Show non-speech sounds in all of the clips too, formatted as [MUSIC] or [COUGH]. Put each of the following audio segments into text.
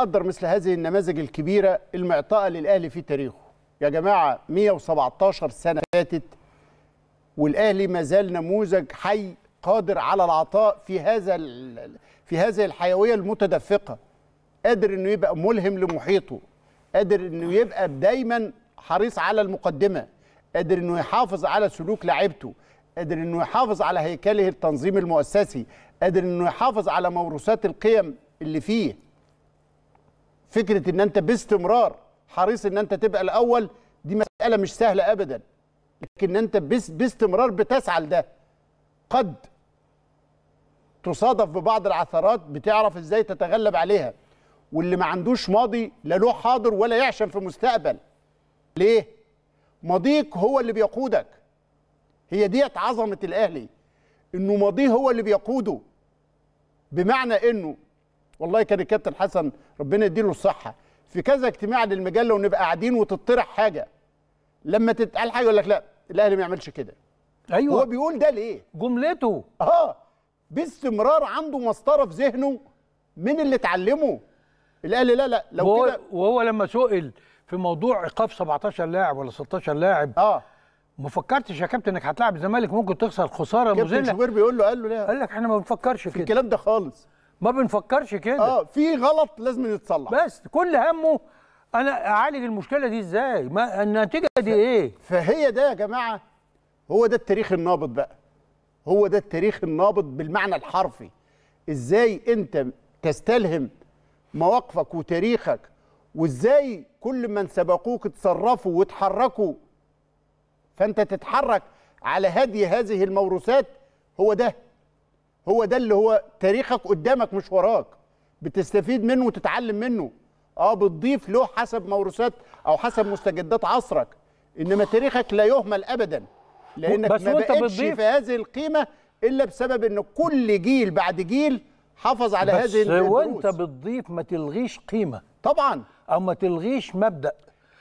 يقدر مثل هذه النماذج الكبيرة المعطاءة للأهلي في تاريخه يا جماعة 117 سنة فاتت والأهلي ما زال نموذج حي قادر على العطاء في هذا في هذه الحيوية المتدفقة قادر انه يبقى ملهم لمحيطه قادر انه يبقى دايما حريص على المقدمة قادر انه يحافظ على سلوك لعبته قادر انه يحافظ على هيكله التنظيم المؤسسي قادر انه يحافظ على موروثات القيم اللي فيه فكره ان انت باستمرار حريص ان انت تبقى الاول دي مساله مش سهله ابدا لكن انت باستمرار بتسعى لده قد تصادف ببعض العثرات بتعرف ازاي تتغلب عليها واللي ما عندوش ماضي لا له حاضر ولا يعشم في مستقبل ليه ماضيك هو اللي بيقودك هي ديت عظمه الاهلي انه ماضيه هو اللي بيقوده بمعنى انه والله كان الكابتن حسن ربنا يديله الصحه في كذا اجتماع للمجله ونبقى قاعدين وتطرح حاجه لما تتقال حاجه يقول لك لا الاهلي ما يعملش كده ايوه هو بيقول ده ليه جملته اه باستمرار عنده مسطره في ذهنه من اللي اتعلمه الاهلي لا لا لو وهو كده وهو لما سئل في موضوع ايقاف 17 لاعب ولا 16 لاعب اه ما فكرتش يا كابتن انك هتلاعب الزمالك ممكن تخسر خساره مذله كابتن شوبير بيقول له قال له لا قال لك احنا ما بنفكرش في كده الكلام ده خالص ما بنفكرش كده اه في غلط لازم يتصلح بس كل همه انا اعالج المشكله دي ازاي ما النتيجه دي ايه فهي ده يا جماعه هو ده التاريخ النابض بقى هو ده التاريخ النابض بالمعنى الحرفي ازاي انت تستلهم مواقفك وتاريخك وازاي كل من سبقوك اتصرفوا وتحركوا فانت تتحرك على هدي هذه الموروثات هو ده هو ده اللي هو تاريخك قدامك مش وراك بتستفيد منه وتتعلم منه اه بتضيف له حسب موروثات او حسب مستجدات عصرك انما تاريخك لا يهمل ابدا لانك بس ما بقتش في هذه القيمه الا بسبب ان كل جيل بعد جيل حافظ على بس هذه الدروس وانت بتضيف ما تلغيش قيمه طبعا او ما تلغيش مبدا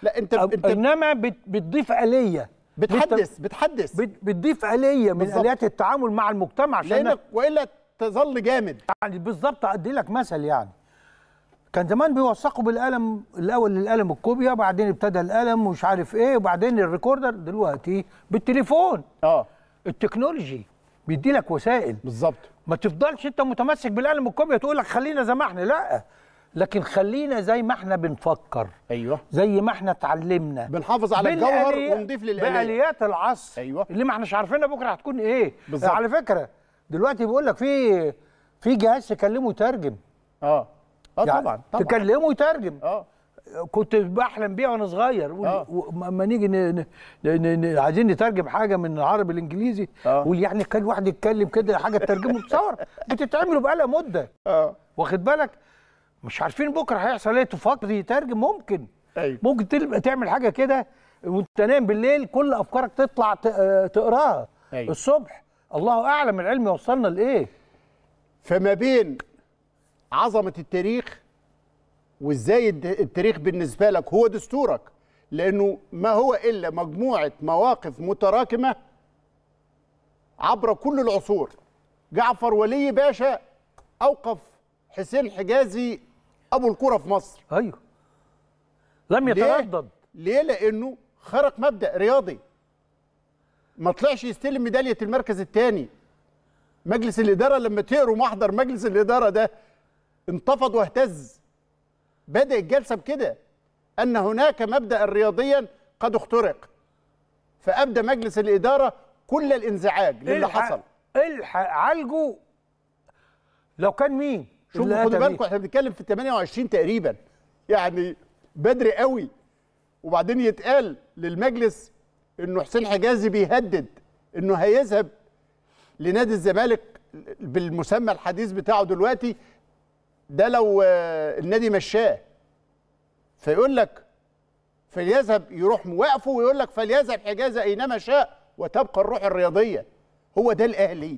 لا انت انت انما بتضيف اليه بتحدث بتحدث بتضيف آلية من آليات التعامل مع المجتمع عشان والا تظل جامد يعني بالظبط ادي لك مثل يعني كان زمان بيوثقوا بالقلم الاول القلم الكوبيا بعدين ابتدى القلم ومش عارف ايه وبعدين الريكوردر دلوقتي بالتليفون اه التكنولوجي بيدي لك وسائل بالظبط ما تفضلش انت متمسك بالقلم الكوبيا تقول لك خلينا زي ما احنا لا لكن خلينا زي ما احنا بنفكر ايوه زي ما احنا اتعلمنا بنحافظ على الجوهر ونضيف للاليات باليات العصر ايوه اللي ما احناش عارفينها بكره هتكون ايه بالظبط على فكره دلوقتي بيقول لك في في جهاز تكلمه يترجم اه اه يعني طبعا طبعا تكلمه يترجم اه كنت بحلم بيه وانا صغير وما آه. نيجي ن... ن... ن... عايزين نترجم حاجه من العربي الانجليزي اه يعني كان واحد يتكلم كده حاجه تترجمه بتصور [LAUGHS] بتتعملوا بقالها مده اه واخد بالك مش عارفين بكره هيحصل ايه تفكر يترجم ممكن أيوة. ممكن تعمل حاجه كده وانت نايم بالليل كل افكارك تطلع آه، تقراها أيوة. الصبح الله اعلم العلم يوصلنا لايه فما بين عظمه التاريخ وازاي التاريخ بالنسبه لك هو دستورك لانه ما هو الا مجموعه مواقف متراكمه عبر كل العصور جعفر ولي باشا اوقف حسين حجازي ابو الكوره في مصر ايوه لم يتردد ليه, ليه لانه خرق مبدا رياضي ما طلعش يستلم ميداليه المركز الثاني مجلس الاداره لما تقروا محضر مجلس الاداره ده انتفض واهتز بدا الجلسه بكده ان هناك مبدا رياضيا قد اخترق فابدى مجلس الاداره كل الانزعاج للي حصل الحق عالجه لو كان مين شوفوا خدوا بالكم احنا بنتكلم في 28 تقريبا يعني بدري قوي وبعدين يتقال للمجلس انه حسين حجازي بيهدد انه هيذهب لنادي الزمالك بالمسمى الحديث بتاعه دلوقتي ده لو النادي مشاه فيقول لك فليذهب يروح موقفه ويقول لك فليذهب حجازي اينما شاء وتبقى الروح الرياضيه هو ده الاهلي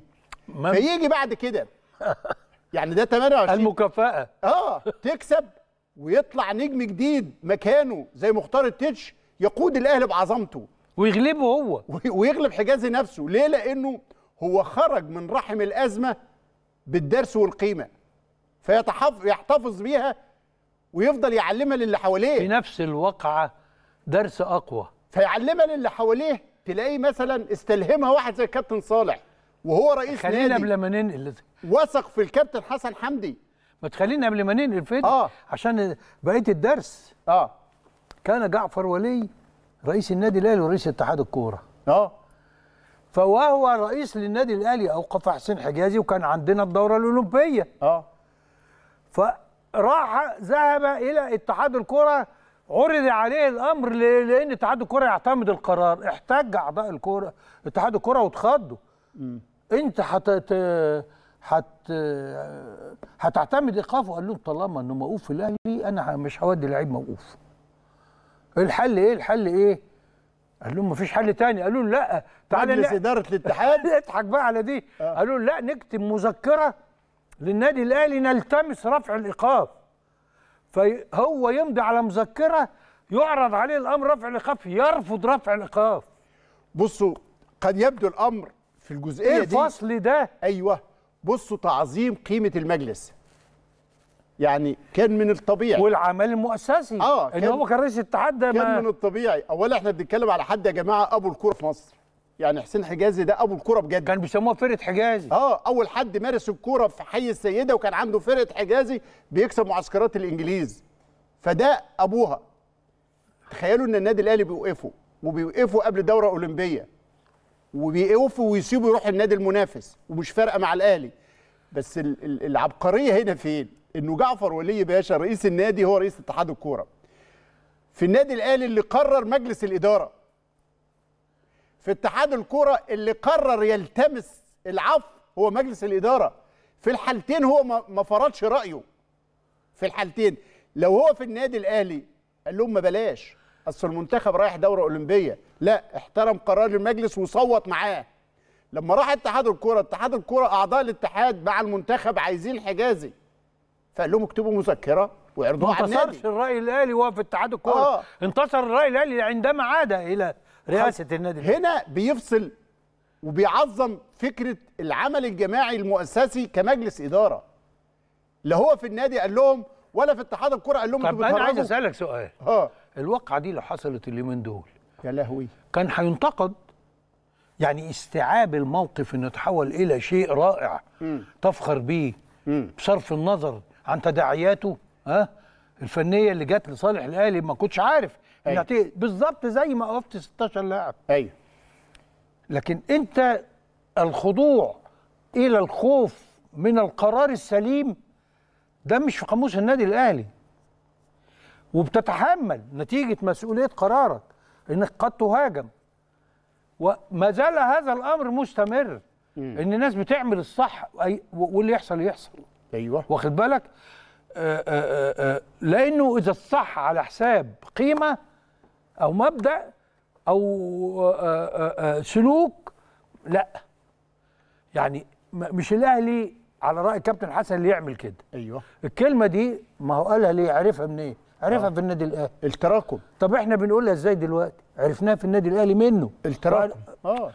فيجي بعد كده [LAUGHS] يعني ده 28 المكافأة اه تكسب ويطلع نجم جديد مكانه زي مختار التتش يقود الاهلي بعظمته ويغلبه هو ويغلب حجازي نفسه ليه لانه هو خرج من رحم الازمه بالدرس والقيمه فيحتفظ بيها ويفضل يعلمها للي حواليه في نفس الواقعه درس اقوى فيعلمها للي حواليه تلاقيه مثلا استلهمها واحد زي كابتن صالح وهو رئيس خلينا نادي خلينا قبل ما ننقل وثق في الكابتن حسن حمدي ما تخليني قبل ما ننقل آه. عشان بقيه الدرس اه كان جعفر ولي رئيس النادي الاهلي ورئيس اتحاد الكوره اه فوهو رئيس للنادي الاهلي اوقف حسين حجازي وكان عندنا الدوره الاولمبيه اه فراح ذهب الى اتحاد الكوره عرض عليه الامر لان اتحاد الكوره يعتمد القرار احتج اعضاء الكوره اتحاد الكوره واتخضوا انت هت هت هتعتمد ايقافه قال لهم طالما انه موقوف في الاهلي انا مش هودي لعيب موقوف الحل ايه الحل ايه قال لهم مفيش حل تاني قالوا له لا تعالى مجلس اداره الاتحاد [LAUGHS] اضحك بقى على دي آه. قالوا له لا نكتب مذكره للنادي الاهلي نلتمس رفع الايقاف فهو يمضي على مذكره يعرض عليه الامر رفع الايقاف يرفض رفع الايقاف بصوا قد يبدو الامر في الجزئيه إيه دي الفصل ده ايوه بصوا تعظيم قيمه المجلس يعني كان من الطبيعي والعمل المؤسسي اه ان هو كان رئيس الاتحاد ده كان ما... من الطبيعي اولا احنا بنتكلم على حد يا جماعه ابو الكوره في مصر يعني حسين حجازي ده ابو الكوره بجد كان بيسموها فرقه حجازي اه اول حد مارس الكوره في حي السيده وكان عنده فرقه حجازي بيكسب معسكرات الانجليز فده ابوها تخيلوا ان النادي الاهلي بيوقفوا وبيوقفوا قبل دوره اولمبيه وبيقفوا ويسيبوا يروح النادي المنافس ومش فارقه مع الاهلي بس العبقريه هنا فين؟ انه جعفر ولي باشا رئيس النادي هو رئيس اتحاد الكوره. في النادي الاهلي اللي قرر مجلس الاداره. في اتحاد الكوره اللي قرر يلتمس العفو هو مجلس الاداره. في الحالتين هو ما فرضش رايه. في الحالتين لو هو في النادي الاهلي قال لهم ما بلاش اصل المنتخب رايح دوره اولمبيه لا احترم قرار المجلس وصوت معاه لما راح اتحاد الكوره اتحاد الكوره اعضاء الاتحاد مع المنتخب عايزين حجازي فقال لهم اكتبوا مذكره واعرضوها على النادي ما انتصرش الراي الاهلي وقف اتحاد الكوره آه. انتصر الراي الاهلي عندما عاد الى رئاسه النادي هنا بيفصل وبيعظم فكره العمل الجماعي المؤسسي كمجلس اداره لا هو في النادي قال لهم ولا في اتحاد الكوره قال لهم طب انا عايز اسالك سؤال اه الواقعه دي اللي حصلت اليومين دول يا لهوي كان هينتقد يعني استيعاب الموقف انه تحول الى شيء رائع م. تفخر بيه بصرف النظر عن تداعياته ها الفنيه اللي جت لصالح الاهلي ما كنتش عارف يعني بالظبط زي ما وقفت 16 لاعب ايوه لكن انت الخضوع الى الخوف من القرار السليم ده مش في قاموس النادي الاهلي وبتتحمل نتيجة مسؤولية قرارك انك قد تهاجم وما زال هذا الامر مستمر ان الناس بتعمل الصح واللي يحصل يحصل ايوه واخد بالك آآ آه، آآ آه، آه، لانه اذا الصح على حساب قيمه او مبدا او آآ سلوك لا يعني مش الاهلي على راي كابتن حسن اللي يعمل كده ايوه الكلمه دي ما هو قالها ليه عرفها منين إيه؟ عرفها آه. في النادي الاهلي التراكم طب احنا بنقولها ازاي دلوقتي عرفناها في النادي الاهلي منه التراكم اه, آه.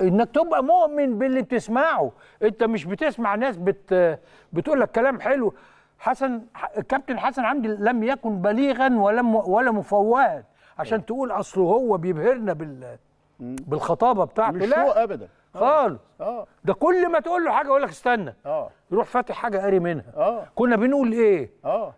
انك تبقى مؤمن باللي بتسمعه انت مش بتسمع ناس بت بتقول لك كلام حلو حسن الكابتن حسن عمدي لم يكن بليغا ولا ولا مفوها عشان أوه. تقول اصله هو بيبهرنا بال بالخطابه بتاعته مش لا هو ابدا آه. خالص اه ده كل ما تقول له حاجه يقول لك استنى اه يروح فاتح حاجه قاري منها اه كنا بنقول ايه اه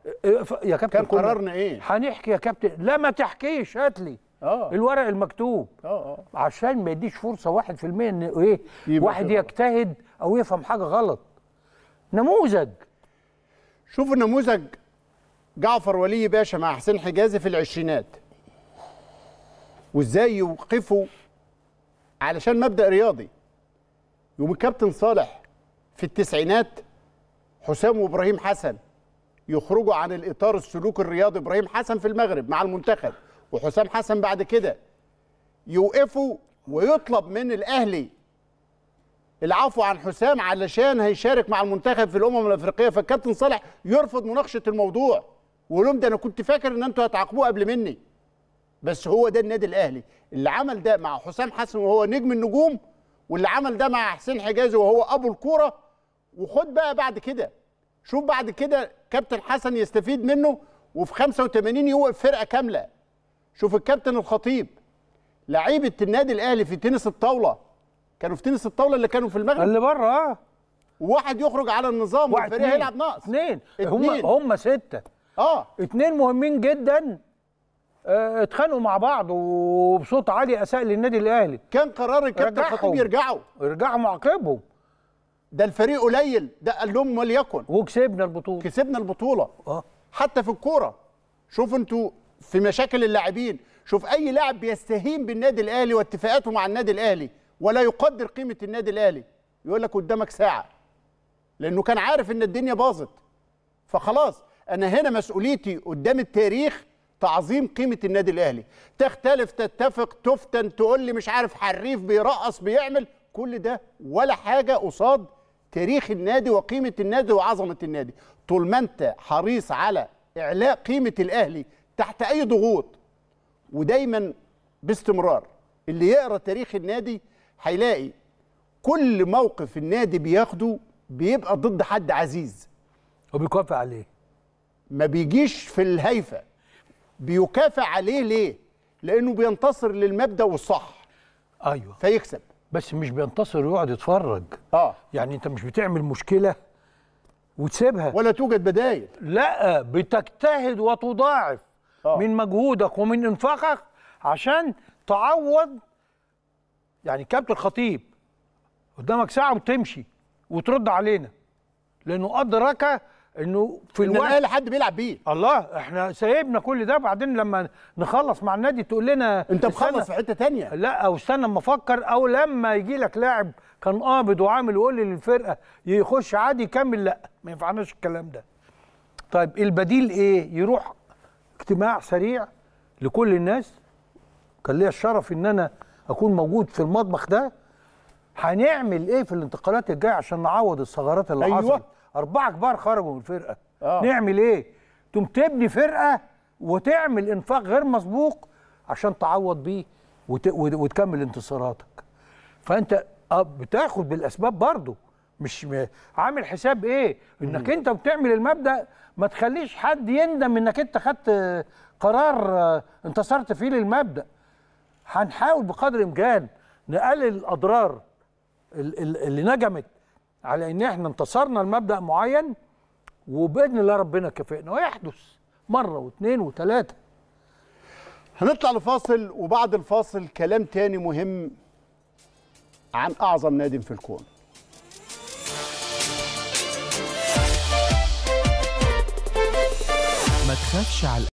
يا كابتن كان ايه هنحكي يا كابتن لا ما تحكيش هات لي اه الورق المكتوب اه, آه. عشان ما يديش فرصه 1% ان ايه واحد يجتهد او يفهم حاجه غلط نموذج شوف النموذج جعفر ولي باشا مع حسين حجازي في العشرينات وازاي يوقفوا علشان مبدا رياضي يوم الكابتن صالح في التسعينات حسام وابراهيم حسن يخرجوا عن الاطار السلوك الرياضي ابراهيم حسن في المغرب مع المنتخب وحسام حسن بعد كده يوقفوا ويطلب من الاهلي العفو عن حسام علشان هيشارك مع المنتخب في الامم الافريقيه فالكابتن صالح يرفض مناقشه الموضوع ولوم ده انا كنت فاكر ان انتوا هتعاقبوه قبل مني بس هو ده النادي الاهلي اللي عمل ده مع حسام حسن وهو نجم النجوم واللي عمل ده مع حسين حجازي وهو ابو الكوره وخد بقى بعد كده شوف بعد كده كابتن حسن يستفيد منه وفي 85 يوقف فرقه كامله شوف الكابتن الخطيب لعيبه النادي الاهلي في تنس الطاوله كانوا في تنس الطاوله اللي كانوا في المغرب اللي بره اه وواحد يخرج على النظام والفريق هيلعب ناقص اثنين هم هم سته اه اثنين مهمين جدا آه، اتخانقوا مع بعض وبصوت عالي اساء للنادي الاهلي كان قرار الكابتن الخطيب يرجعوا يرجعوا معاقبهم ده الفريق قليل ده قال لهم وليكن وكسبنا البطوله كسبنا البطوله اه حتى في الكوره شوف انتوا في مشاكل اللاعبين شوف اي لاعب بيستهين بالنادي الاهلي واتفاقاته مع النادي الاهلي ولا يقدر قيمه النادي الاهلي يقول لك قدامك ساعه لانه كان عارف ان الدنيا باظت فخلاص انا هنا مسؤوليتي قدام التاريخ تعظيم قيمه النادي الاهلي تختلف تتفق تفتن تقول لي مش عارف حريف بيرقص بيعمل كل ده ولا حاجه قصاد تاريخ النادي وقيمه النادي وعظمه النادي طول ما انت حريص على اعلاء قيمه الاهلي تحت اي ضغوط ودايما باستمرار اللي يقرا تاريخ النادي هيلاقي كل موقف النادي بياخده بيبقى ضد حد عزيز وبيكافئ عليه ما بيجيش في الهيفه بيكافئ عليه ليه لانه بينتصر للمبدا والصح ايوه فيكسب بس مش بينتصر ويقعد يتفرج اه يعني انت مش بتعمل مشكله وتسيبها ولا توجد بدايل لا بتجتهد وتضاعف آه. من مجهودك ومن انفاقك عشان تعوض يعني كابتن الخطيب قدامك ساعه وتمشي وترد علينا لانه ادرك انه في إن الوقت الاهلي حد بيلعب بيه الله احنا سايبنا كل ده بعدين لما نخلص مع النادي تقول لنا انت مخلص في حته ثانيه لا او استنى اما افكر او لما يجي لك لاعب كان قابض وعامل ويقول لي للفرقه يخش عادي يكمل لا ما ينفعناش الكلام ده طيب البديل ايه يروح اجتماع سريع لكل الناس كان ليا الشرف ان انا اكون موجود في المطبخ ده هنعمل ايه في الانتقالات الجايه عشان نعوض الثغرات اللي أيوة. حصلت اربعه كبار خرجوا من الفرقه أوه. نعمل ايه تقوم تبني فرقه وتعمل انفاق غير مسبوق عشان تعوض بيه وت... وتكمل انتصاراتك فانت آه، بتاخد بالاسباب برضه مش م... عامل حساب ايه انك انت بتعمل المبدا ما تخليش حد يندم انك انت خدت قرار آه، انتصرت فيه للمبدا هنحاول بقدر الامكان نقلل الاضرار اللي نجمت على ان احنا انتصرنا لمبدا معين وباذن الله ربنا كافئنا ويحدث مره واثنين وثلاثه هنطلع لفاصل وبعد الفاصل كلام تاني مهم عن اعظم نادي في الكون ما تخافش على